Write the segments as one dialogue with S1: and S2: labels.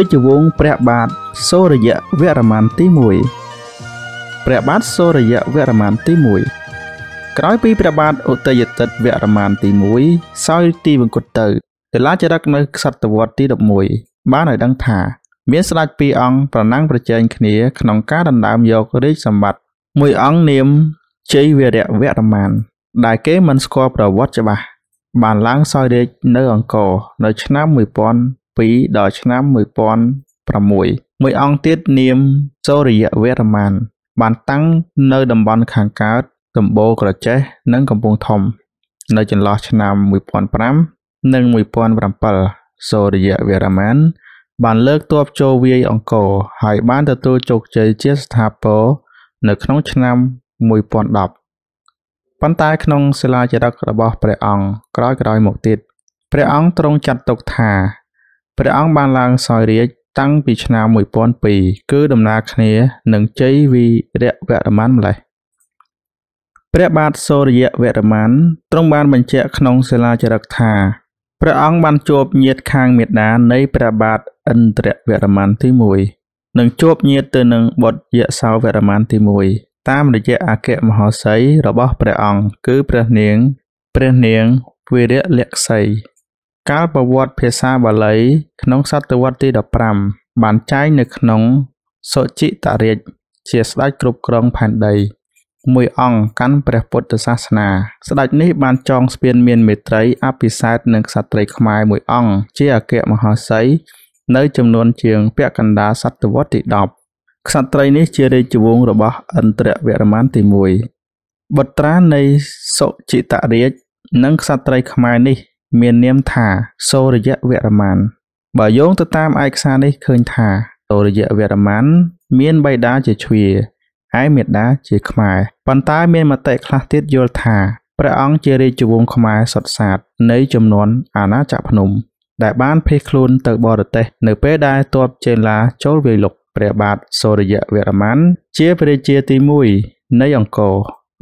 S1: រាជវង្សព្រះបាទសូរយៈវរ្ម័នទី1ព្រះបាទសូរយៈវរ្ម័នទី1ក្រោយពីព្រះបាទឧទយតិតវរ្ម័នទី1សោយទីវង្គតទៅកលាចរិកនៅសតវត្សទី11បានឲ្យដឹងថាមានស្ដេចពីរអង្គប្រណាំងប្រជែងគ្នាក្នុងការដណ្ដើមយករាជសម្បត្តិមួយអង្គនាមជ័យវរៈវរ្ម័នដែលគេមិនស្គាល់ប្រវត្តិច្បាស់បានឡើងសោយរាជនៅអង្គរនៅឆ្នាំ12ដល់ឆ្នាំ1006មួយអង្គទៀតនាមសូរិយវរ្ម័នបានតាំង នៅតំបន់ខាងកើតដំបូលក្រចេះនិងកំពង់ធំ នៅចន្លោះឆ្នាំ1005និង1007សូរិយវរ្ម័នបានលើកទ័ពចូលវាយអង្គរហើយបានទទួលជោគជ័យជាស្ថាពរនៅ ក្នុងឆ្នាំ1010ប៉ុន្តែ ក្នុងសិលាចារឹករបស់ព្រះអង្គក្រោយៗមកទៀតព្រះអង្គទ្រង់ចាត់ទុកថាព្រះអង្គបានឡើងសោយរាជ្យតាំងពីឆ្នាំ1002គឺដំណើរគ្នានឹងជ័យវីរៈវរ្ម័នម្លេះព្រះបាទសូរយវរ្ម័នទ្រង់បានបញ្ជាក់ក្នុងសិលាចារឹកថាព្រះអង្គបានជួបញាតខាងមេដានៃព្រះបាទឥន្ទ្រវរ្ម័នទី1និងជួបញាតទៅនឹងបុត្រយសោវរ្ម័នទី1តាមរយៈអគ្គមហោសីរបស់ព្រះអង្គគឺព្រះនាង ព្រះនាងវិរៈលក្សីកាលប្រវត្តិភាសាបាលីក្នុងសតវត្សរ៍ទី15បានចែងនៅក្នុងសុជិតរាជជាស្ដេចគ្រប់គ្រងផែនដីមួយអង្គកាន់ព្រះពុទ្ធសាសនាស្ដេចនេះបានចងស្ពានមានមេត្រីអភិសេកនិងក្សត្រីខ្មែរមួយអង្គជាអគ្គមហោសីនៅចំនួនជាងពាក់កណ្ដាលសតវត្សរ៍ទី10ក្សត្រីនេះជារាជវង្សរបស់ឥន្ទ្រវរ្ម័នទី1បុត្រានៃសុជិតរាជនិងក្សត្រីខ្មែរនេះមាននាមថាសូរយវរ្ម័នបើយោងទៅតាមឯកសារនេះឃើញថាសូរយវរ្ម័នមានបៃតាជាជ្វាឯមេដាជា ខ្មែរប៉ុន្តែមានមតិខ្លះទៀតយល់ថាព្រះអង្គជារាជវង្សខ្មែរសុទ្ធសាធនៃចំនួនអាណាចក្រភ្នំដែល បាន ភេសខ្លួនទៅបរទេសនៅពេលដែលទ័ពចេនឡាចូលវាយលុកព្រះបាទសូរយវរ្ម័នជាព្រះជាទី1នៃអង្គរ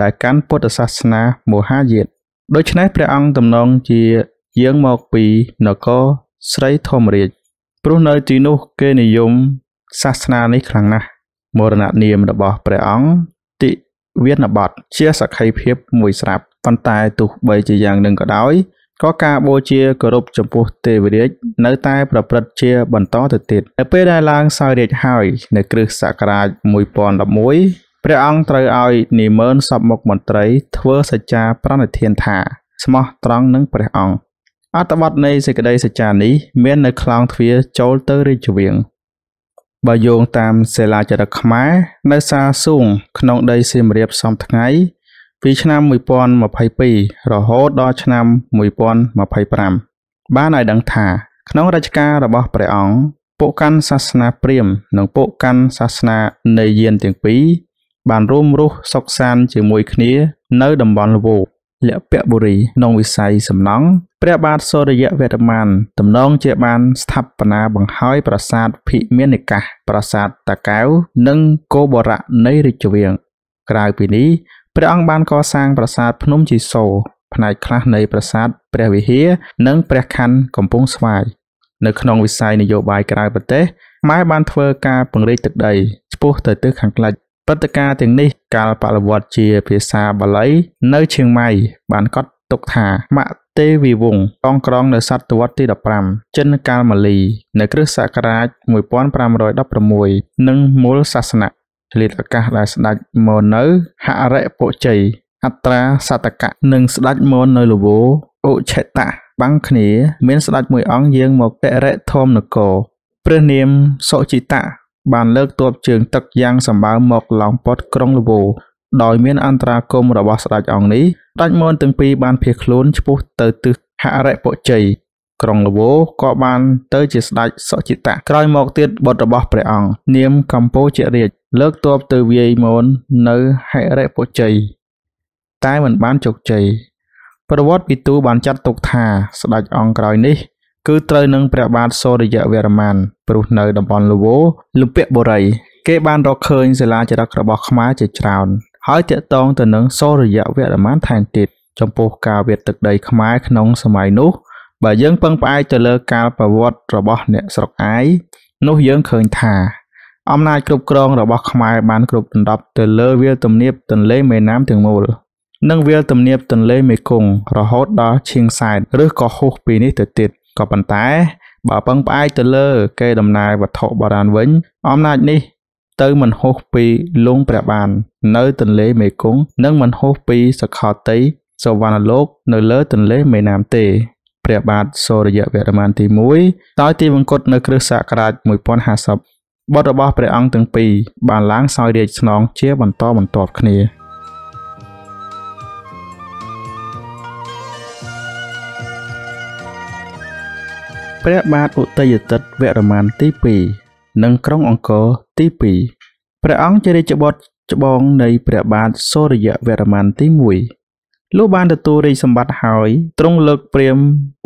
S1: ដែលកាន់ពុទ្ធសាសនាមហាយានដូច្នេះព្រះអង្គទំនងជាយាងមកពីនគរស្រីធម្មរាជព្រោះនៅទីនោះគេនិយមសាសនានេះខ្លាំងណាស់មរណនាមរបស់ព្រះអង្គតិវៀនបតជាសក្ខីភាពមួយស្រាប់ប៉ុន្តែទោះបីជាយ៉ាងនឹងក៏ដោយក៏ការបូជាគោរពចំពោះទេវរាជនៅតែប្រព្រឹត្តជាបន្តទៅទៀតនៅពេលដែលឡើងសោយរាជហើយ នៅគ្រិស្តសករាជ1011ព្រះអង្គត្រូវឲ្យនិមឺនសពមុខមន្ត្រី ធ្វើសច្ចាប្រណិធានថាស្មោះត្រង់នឹងព្រះអង្គអត្ថបទនៃសេចក្តីសច្ចានេះមាននៅខ្លោងទ្វារចូលទៅរាជវាំងបើយោងតាមសិលាចារឹកខ្មែរនៅសាសួងក្នុងដីសៀមរាបសំថ្ងៃពីឆ្នាំ2022រហូតដល់ឆ្នាំ2025បានឲ្យដឹងថាក្នុងរជ្ជកាលរបស់ព្រះអង្គពួកកាន់សាសនាព្រាហ្មណ៍និងពួកកាន់សាសនានៃយានទាំងពីរបានរួមរស់សុខសាន្តជាមួយគ្នា នៅតំបន់លវោកលពបុរីក្នុងវិស័យសំណង់ព្រះបាទសូរ្យវរ្ម័នតំណងជាបានស្ថាបនាបង្ហើយ ប្រាសាទភិមានិកាសប្រាសាទតាកែវនិងគោបរៈនៃរាជវាំងក្រៅពីនេះព្រះអង្គបានកសាងប្រាសាទភ្នំជីសូរផ្នែកខ្លះនៃប្រាសាទព្រះវិហារនិង ព្រះខ័នកំពង់ស្វាយនៅក្នុងវិស័យនយោបាយក្រៅប្រទេសម៉ែបានធ្វើការពង្រីកទឹកដីឆ្ពោះទៅទិសខាងលិចព្រឹត្តិការណ៍ទាំងនេះកាលបរិវត្តជា ភាសាបាលី នៅឈៀងម៉ៃបានកត់ទុកថាម៉ាក់ទេវីវងកងក្រង នៅសតវត្សទី15ចិនកាលម៉ាលី នៅគ្រិស្តសករាជ1516និងមូលសាសនៈលិតអាកាសដែលស្ដេចមកនៅហរិពុជ័យអត្រាសតកៈនិងស្ដេចមកនៅលវោអុឆេតៈបាំងគ្នាមានស្ដេចមួយអង្គយាងមកពរិធម្មនគរព្រះនាមសុចិតៈបានលើកទ័ពជើងទឹកយ៉ាងសម្បើមមកឡោមព័ទ្ធក្រុងលវោដោយមានអន្តរាគមរបស់ស្ដេចអង្គនេះស្ដេចមនទាំងពីរបានភៀសខ្លួនឆ្ពោះទៅទិសហរិពុជ័យក្រុងលវោក៏បានទៅជាស្ដេចសុចិតៈក្រោយមកទៀតបុត្ររបស់ព្រះអង្គនាមកម្ពុជារាជលើកទ័ពទៅវាយមននៅហរិពុជ័យតែមិនបានជោគជ័យប្រវត្តិពីទូបានចាត់ទុកថាស្ដេចអង្គក្រោយនេះគឺត្រូវនឹងព្រះបាទសូរ្យវរ្ម័នព្រោះនៅតំបន់លវលំពាក់បុរីគេបានរកឃើញសិលាចារឹករបស់ខ្មែរជាច្រើនហើយតាក់ទងទៅនឹងសូរ្យវរ្ម័នថែមទៀតចំពោះការវាតទឹកដី ខ្មែរក្នុងសម័យនោះ បើយើងពឹងផ្អែកទៅលើកាលប្រវត្តិរបស់អ្នកស្រុកអាយ នោះយើងឃើញថាអំណាចគ្រប់គ្រងរបស់ខ្មែរបានគ្រប់ដណ្ដប់ទៅលើវាលទំនាបទន្លេមេណាមទាំងមូល និងវាលទំនាបទន្លេមេគង្គរហូតដល់ឈៀងសែតឬក៏ហុសពីនេះទៅទៀតក៏ប៉ុន្តែបើពឹងផ្អែកទៅលើ គេដំណើរវត្ថុបុរាណវិញអំណាចនេះ ទៅមិនហោះពីលងព្រះបាន នៅទន្លេមេគង្គនិងមិនហោះពីសខតិសវណ្ណលោក នៅលើទន្លេមេណាមទេព្រះបាទសូរ្យវរ្ម័នទី1តោយទីវង្គតនៅគ្រិស្តសករាជ1050បុត្ររបស់ព្រះអង្គទាំងពីរបានឡើង សោយរាជស្នងជាបន្តបន្ទាប់គ្នា។ព្រះបាទឧទយតិតវរ្ម័នទី2និងក្រុងអង្គរទី2ព្រះអង្គជារាជបុត្រច្បងនៃព្រះបាទសូរ្យវរ្ម័នទី1លោកបានទទួលរាជសម្បត្តិហើយទ្រង់លើកព្រាម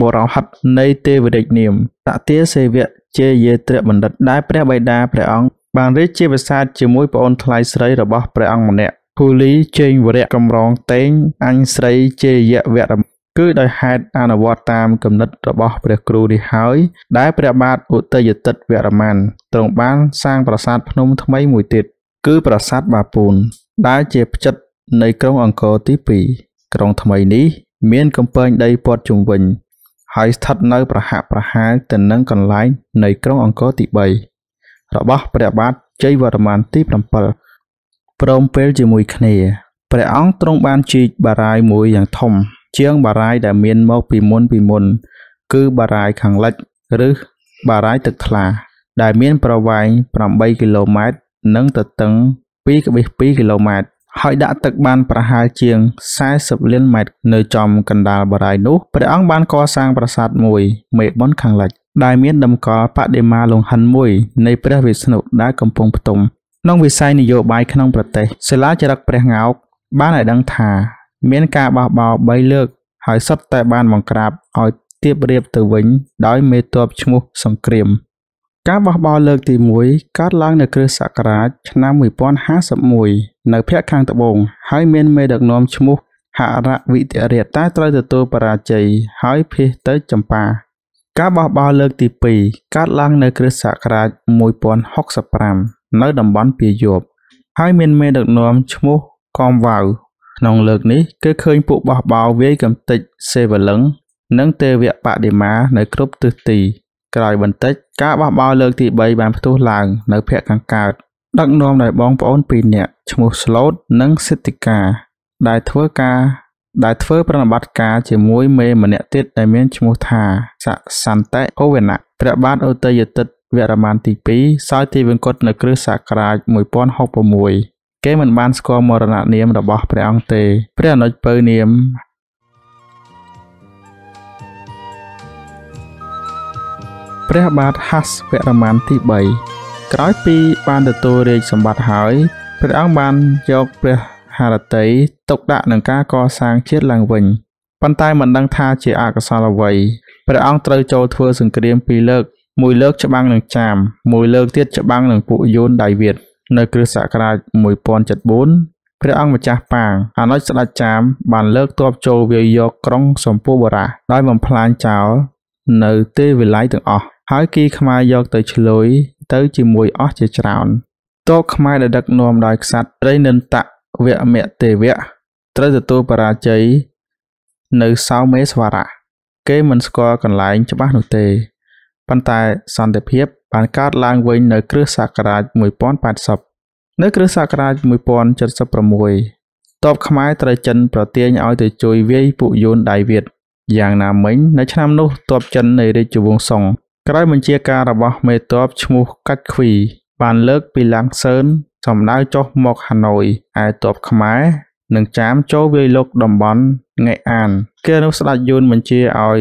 S1: បរោហិតនៃទេវរាជនាមតតាសេវៈជាយេត្របណ្ឌិតដែលព្រះបិតាព្រះអង្គបានរាជជាវិសាទជាមួយប្អូនថ្លៃស្រីរបស់ព្រះអង្គម្នាក់ភូលីជេងវរៈកំរងតេងអញស្រីជាយៈវរ្ម័នគឺដោយហេតុអនុវត្តតាមគំនិតរបស់ព្រះគ្រូនេះហើយដែលព្រះបាទឧទយតិតវរ្ម័នទ្រង់បានសាងប្រាសាទភ្នំថ្មីមួយទៀតគឺប្រាសាទបាពូន ដែលជាផ្ចិតនៃក្រុងអង្គរទី2ក្រុងថ្មីនេះ មានកំពែងដីព័ទ្ធជុំវិញហើយស្ថិតនៅ ប្រហាក់ប្រហែលទៅនឹងកន្លែង នៃក្រុងអង្គរទី3របស់ព្រះបាទជ័យវរ្ម័នទី7ព្រមពេលជាមួយគ្នាព្រះអង្គទ្រង់បានជីកបារាយមួយយ៉ាងធំជាងបារាយដែលមានមកពីមុនពីមុនគឺបារាយខាងលិចឬបារាយទឹកថ្លា ដែលមាន ប្រវែង8គីឡូម៉ែត្រនិងទទឹង2.2គីឡូម៉ែត្រហើយដាក់ទឹកបាន ប្រហែលជាង40លានម៉ែត្រនៅចំកណ្ដាលបារាយនោះព្រះអង្គបានកសាងប្រាសាទមួយមេបុនខាងលិចដែលមានតម្កល់បដិមាលង្ហិនមួយ នៃព្រះវិស្ណុដែលកំពុងផ្ទុំក្នុងវិស័យនយោបាយក្នុងប្រទេសសិលាចារឹកព្រះងោក បានឲ្យដឹងថាមានការបះបោរ3លើកហើយសុទ្ធតែបានបង្ក្រាបឲ្យទៀបរៀបទៅវិញដោយមេតបឈ្មោះសង្គ្រាម ការបះបោរលើកទី1កើតឡើងនៅគ្រិស្តសករាជឆ្នាំ1051នៅភូមិខាងត្បូងហើយមាន មេដឹកនាំឈ្មោះហរវិទរិយតែត្រូវទទួលបរាជ័យហើយភេសទៅចម្ប៉ាការបះបោរលើកទី2កើតឡើងនៅគ្រិស្តសករាជ1065នៅតំបន់ពាយព្យហើយមានមេដឹកនាំឈ្មោះកមវ៉ៅក្នុងលើកនេះគេឃើញពួកបោះបោវាយកំទេចសេវលឹង និងទេវបដិមា នៅគ្រប់ទិសទីក្រោយបន្តិច ការបោះបោលើកទី3បានផ្ទុះឡើងនៅភ័ក្រខាងកើត ដឹកនាំដោយបងប្អូនពីរនាក់ឈ្មោះស្លូតនិងសិទ្ធិកាដែលធ្វើការ ដែលធ្វើ ប្រណិបត្តិការជាមួយមេម្នាក់ទៀតដែលមានឈ្មោះថាសសន្តៈអូវេណៈព្រះបាទអូទយតិតវរ្ម័នទី2សោយទីវង្គតនៅគ្រិស្តសករាជ1066គេមិនបានស្គាល់មរណនាមរបស់ព្រះអង្គទេព្រះអនុជពៅនាមព្រះបាទហាសវរ្ម័នទី3ក្រោយពី បានទទួលរាជសម្បត្តិហើយព្រះអង្គបានយកព្រះហារតីទុកដាក់នឹងការកសាងជាតិឡើងវិញប៉ុន្តែមិនដឹងថាជាអកុសលអ្វីព្រះអង្គត្រូវចូលធ្វើសង្គ្រាមពីរលើកមួយលើកច្បាំងនឹងចាមមួយលើកទៀតច្បាំងនឹងពួកយួនដៃវៀតនៅគ្រិស្តសករាជ1074ព្រះអង្គម្ចាស់ប៉ាងអាណិចស្ដេចចាម បានលើកទ័ពចូលវាយយកក្រុងសម្ពោធបរាដោយបំផ្លាញចោលនៅទេវល័យទាំងអស់ ហើយគីខ្មែរយកទៅឆ្លើយទៅជាមួយអស់ជាច្រើនតោកខ្មែរដែលដឹកនាំដោយក្សត្រត្រីនិន្ទវមទេវៈត្រូវទទួលបរាជ័យនៅសោមេស្វរៈគេមិនស្គាល់កន្លែងច្បាស់នោះទេប៉ុន្តែសន្តិភាពបានកើតឡើងវិញនៅគ្រិស្តសករាជ1080នៅគ្រិស្តសករាជ1076តបខ្មែរត្រូវចិន ប្រទាញឲ្យទៅជួយវាយពួកយួនដៃវៀតយ៉ាងណាមិញនៅឆ្នាំនោះតបចិននៃរាជវង្សសុងក្រោយបញ្ជាការរបស់ មេតបឈ្មោះកាច់ខ្វីបានលើកពីឡាំងសឺនសម្ដៅចុះមកហាណូយឯតបខ្មែរនឹងចាមចូលវាយលុកតំបន់ nghệ អានគេនោះស្ដេចយួនបញ្ជាឲ្យ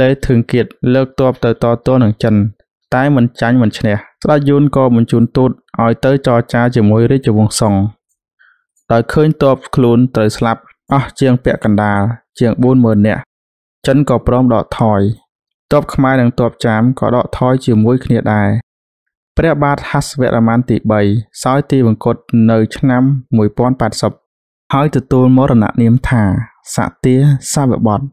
S1: លេធឿងគៀតលើកទ័ពទៅតទល់នឹងចិនតែមិនចាញ់មិនឈ្នះ ស្ដេចយួនក៏បញ្ជូនទូតឲ្យទៅចរចាជាមួយរាជវង្សសុងដោយឃើញទ័ពខ្លួនត្រូវស្លាប់អស់ជាងពាក់កណ្ដាលជាង40000នាក់ចិនក៏ព្រមដកថយទ័ពខ្មែរនិងទ័ពចាមក៏ដកថយជាមួយគ្នាដែរព្រះបាទហស្វរ្ម័នទី3សោយទីវង្គតនៅ ឆ្នាំ1080ហើយទទួលមរណនាមថាសត្យាសាវបត្តិ